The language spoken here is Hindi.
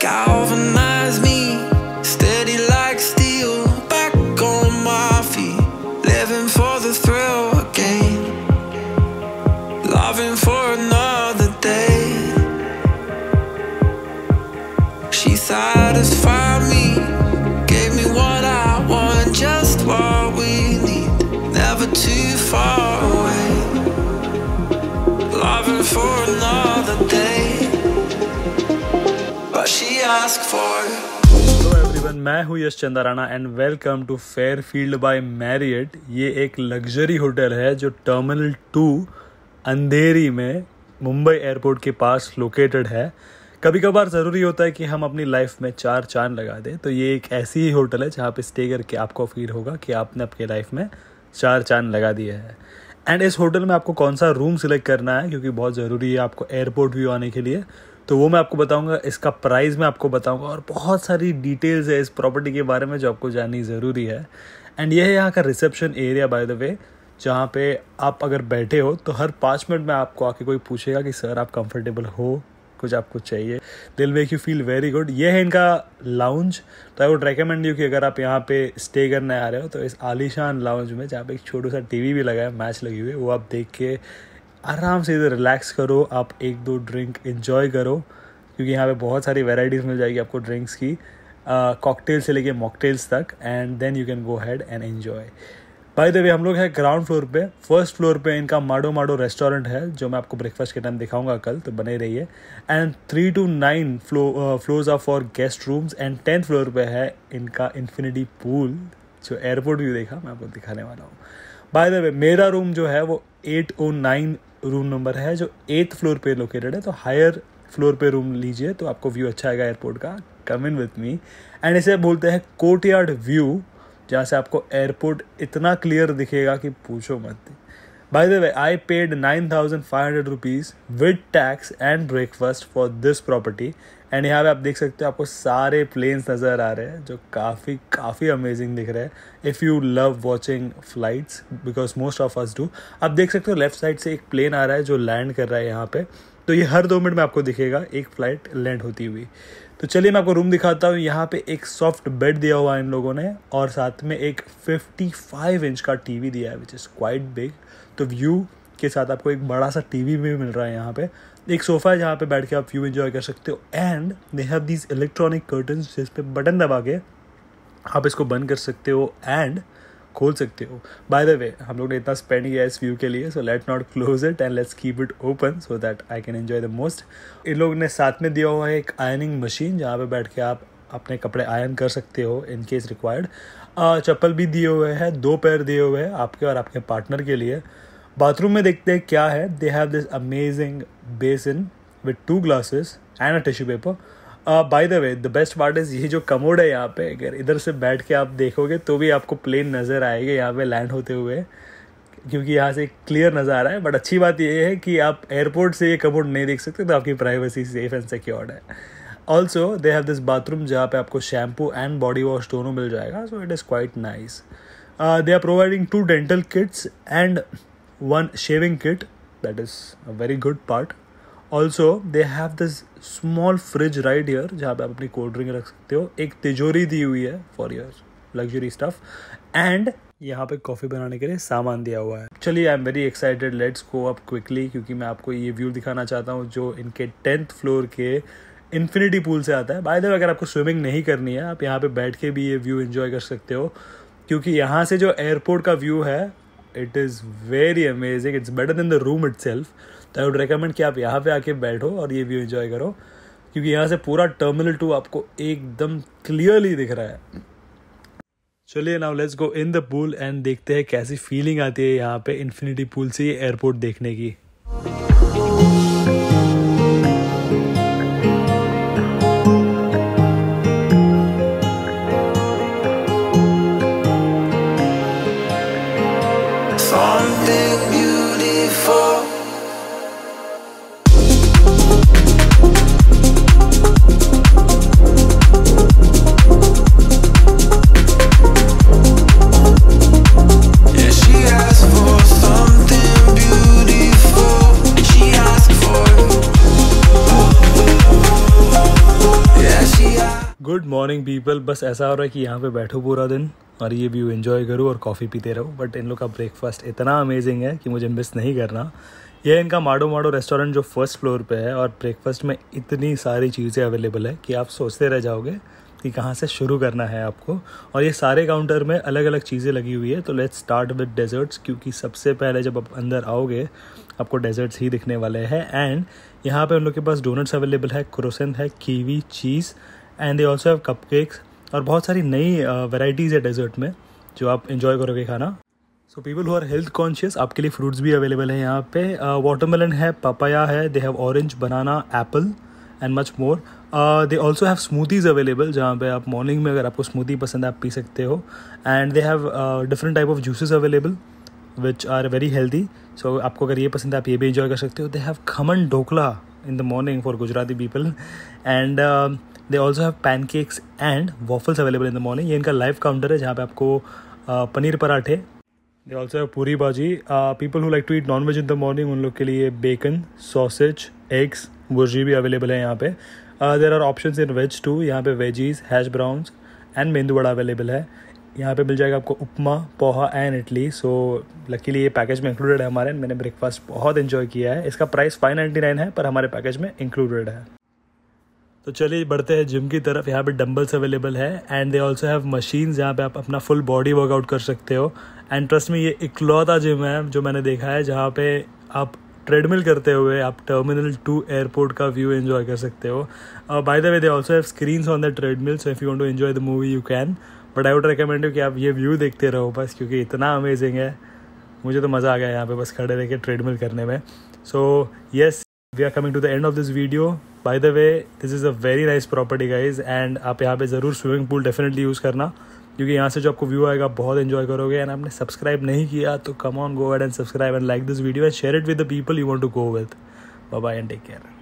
galvanize me, steady like steel. Back on my feet, living for the thrill again, loving for another day. She satisfied me, gave me what I want, just what we need, never too far away, loving for another day. ask for. मैं हूं Yash Chanda Rana and welcome to Fairfield by Marriott ये एक लग्जरी होटल है जो टर्मिनल टू अंधेरी में मुंबई एयरपोर्ट के पास लोकेटेड है कभी कभार ज़रूरी होता है कि हम अपनी लाइफ में चार चांद लगा दें तो ये एक ऐसी ही होटल है जहाँ पे स्टे करके आपको फील होगा कि आपने अपनी लाइफ में चार चांद लगा दिया है एंड इस होटल में आपको कौन सा रूम सिलेक्ट करना है क्योंकि बहुत ज़रूरी है आपको एयरपोर्ट व्यू आने के लिए तो वो मैं आपको बताऊंगा इसका प्राइस मैं आपको बताऊंगा और बहुत सारी डिटेल्स है इस प्रॉपर्टी के बारे में जो आपको जाननी ज़रूरी है एंड यह है यहाँ का reception area by the way जहाँ पे आप अगर बैठे हो तो हर पाँच मिनट में आपको आके कोई पूछेगा कि सर आप कंफर्टेबल हो कुछ आपको चाहिए they'll make you feel very good ये है इनका लाउंज तो आई वुड रेकमेंड यू कि अगर आप यहाँ पे स्टे करने आ रहे हो तो इस आलीशान लाउंज में जहाँ पे एक छोटा सा टीवी भी लगा है मैच लगी हुई है वो आप देख के आराम से इधर रिलैक्स करो आप एक दो ड्रिंक इन्जॉय करो क्योंकि यहाँ पे बहुत सारी वेराइटीज़ मिल जाएगी आपको ड्रिंक्स की कॉकटेल uh, से लेके मॉकटेल्स तक and then you can go ahead and enjoy by the way हम लोग हैं ग्राउंड फ्लोर पे फर्स्ट फ्लोर पे इनका माडो माडो रेस्टोरेंट है जो मैं आपको ब्रेकफास्ट के टाइम दिखाऊंगा कल तो बने रहिए and three to nine flo floors are for guest rooms and tenth floor पे है इनका इन्फिनिटी पूल जो एयरपोर्ट व्यू देखा मैं आपको दिखाने वाला हूँ बाय द वे मेरा रूम जो है वो eight O nine room number है जो एट्थ फ्लोर पे लोकेटेड है तो हायर फ्लोर पे रूम लीजिए तो आपको व्यू अच्छा आएगा एयरपोर्ट का कम इन विथ मी एंड इसे बोलते हैं कोर्ट यार्ड व्यू जहाँ से आपको एयरपोर्ट इतना क्लियर दिखेगा कि पूछो मत by the way I paid nine thousand five hundred rupees with tax and breakfast for this property and यहाँ पे आप देख सकते हो आपको सारे प्लेन्स नज़र आ रहे हैं जो काफ़ी काफ़ी अमेजिंग दिख रहे हैं if you love watching flights because most of us do आप देख सकते हो लेफ्ट साइड से एक प्लेन आ रहा है जो लैंड कर रहा है यहाँ पे तो ये हर दो मिनट में आपको दिखेगा एक फ्लाइट लैंड होती हुई तो चलिए मैं आपको रूम दिखाता हूँ यहाँ पे एक सॉफ्ट बेड दिया हुआ है इन लोगों ने और साथ में एक 55 इंच का टीवी दिया है विच इज़ क्वाइट बिग तो व्यू के साथ आपको एक बड़ा सा टीवी भी मिल रहा है यहाँ पे एक सोफ़ा है जहाँ पे बैठ के आप व्यू एंजॉय कर सकते हो and they have these electronic curtain जिस पे बटन दबा के आप इसको बंद कर सकते हो एंड खोल सकते हो बाय द वे हम लोग ने इतना स्पेंड किया इस व्यू के लिए so let not close it and let's keep it open so that I can enjoy the most इन लोग ने साथ में दिया हुआ है एक आयनिंग मशीन जहाँ पे बैठ के आप अपने कपड़े आयन कर सकते हो इन केस रिक्वायर्ड चप्पल भी दिए हुए हैं दो पैर दिए हुए हैं आपके और आपके पार्टनर के लिए बाथरूम में देखते हैं क्या है they have this amazing basin with two glasses and a tissue paper by the way the best part is ये जो कमोड है यहाँ पे अगर इधर से बैठ के आप देखोगे तो भी आपको प्लेन नज़र आएगा यहाँ पे लैंड होते हुए क्योंकि यहाँ से क्लियर नज़ारा है बट अच्छी बात यह है कि आप एयरपोर्ट से ये कमोड नहीं देख सकते तो आपकी प्राइवेसी सेफ एंड सिक्योर्ड है also they have this bathroom जहाँ पे आपको शैम्पू एंड बॉडी वॉश दोनों मिल जाएगा so it is quite nice they are providing two dental kits and one shaving kit that is a very good part also they have this small fridge right here jahan pe आप अपनी कोल्ड ड्रिंक रख सकते हो एक तिजोरी दी हुई है for your luxury stuff and यहाँ पे कॉफ़ी बनाने के लिए सामान दिया हुआ है चलिए I am very excited let's go up quickly क्योंकि मैं आपको ये व्यू दिखाना चाहता हूँ जो इनके टेंथ फ्लोर के इन्फिनिटी पूल से आता है बाय द वे अगर आपको स्विमिंग नहीं करनी है आप यहाँ पे बैठ के भी ये व्यू एंजॉय कर सकते हो क्योंकि यहाँ से जो एयरपोर्ट का व्यू है it is very amazing it's better than the room itself तो आई वुड रिकमेंड कि आप यहाँ पे आके बैठो और ये व्यू इन्जॉय करो क्योंकि यहाँ से पूरा टर्मिनल टू आपको एकदम क्लियरली दिख रहा है चलिए now let's go in the pool and देखते हैं कैसी फीलिंग आती है यहाँ पे इन्फिनिटी पूल से ये एयरपोर्ट देखने की गुड मॉर्निंग पीपल बस ऐसा हो रहा है कि यहाँ पे बैठो पूरा दिन और ये व्यू इन्जॉय करूँ और कॉफ़ी पीते रहो बट इन लोग का ब्रेकफास्ट इतना अमेजिंग है कि मुझे मिस नहीं करना यह इनका माडो माडो रेस्टोरेंट जो फर्स्ट फ्लोर पे है और ब्रेकफास्ट में इतनी सारी चीज़ें अवेलेबल है कि आप सोचते रह जाओगे कि कहाँ से शुरू करना है आपको और ये सारे काउंटर में अलग अलग चीज़ें लगी हुई है तो लेट्स स्टार्ट विद डेजर्ट्स क्योंकि सबसे पहले जब आप अंदर आओगे आपको डेजर्ट्स ही दिखने वाले हैं एंड यहाँ पे उन लोग के पास डोनट्स अवेलेबल है क्रोसन है kiwi cheese and they also have cupcakes और बहुत सारी नई वेराइटीज़ है डेजर्ट में जो आप इन्जॉय करोगे खाना so people who are health conscious आपके लिए फ्रूट्स भी अवेलेबल हैं यहाँ पे वाटरमेलन uh, है पपाया है they have orange banana apple and much more they also have smoothies available जहाँ पे आप मॉर्निंग में अगर आपको स्मूदी पसंद है आप पी सकते हो and they have different type of juices available which are very healthy so आपको अगर ये पसंद है आप ये भी इन्जॉय कर सकते हो they have khaman dhokla in the morning for Gujarati people and they also have pancakes and waffles available in the morning ये इनका लाइव काउंटर है जहाँ पे आपको पनीर पराठे दे also have puri bhaji people who like to eat non veg in the morning उन लोग के लिए बेकन सॉसेज एग्स गुर्जी भी अवेलेबल है यहाँ पे there are option in veg too यहाँ पे वेजीज हैश ब्राउन्स एंड मेंदू वड़ा अवेलेबल है यहाँ पे मिल जाएगा आपको upma poha and idli so luckily ये पैकेज में इंक्लूडेड है हमारे मैंने ब्रेकफास्ट बहुत इन्जॉय किया है इसका प्राइस फाइव नाइन्टी नाइन है पर हमारे पैकेज में इंक्लूडेड है तो चलिए बढ़ते हैं जिम की तरफ यहाँ पे डंबल्स अवेलेबल है and they also have machines जहाँ पे आप अपना फुल बॉडी वर्कआउट कर सकते हो एंड ट्रस्ट में ये इकलौता जिम है जो मैंने देखा है जहाँ पे आप ट्रेडमिल करते हुए आप टर्मिनल टू एयरपोर्ट का व्यू एंजॉय कर सकते हो by the way they also have screens on the treadmill so if you want to enjoy the movie you can but I would recommend you कि आप ये व्यू देखते रहो बस क्योंकि इतना अमेजिंग है मुझे तो मज़ा आ गया यहाँ पे बस खड़े रह के ट्रेडमिल करने में so so, yes yes, we are coming to the end of this video by the way this is a very nice property guys and आप यहाँ पे ज़रूर स्विमिंग पूल डेफिनेटली यूज़ करना क्योंकि यहाँ से जो आपको व्यू आएगा बहुत एंजॉय करोगे एंड आपने सब्सक्राइब नहीं किया तो come on go ahead and subscribe and like this video and share it with the people you want to go with bye and take care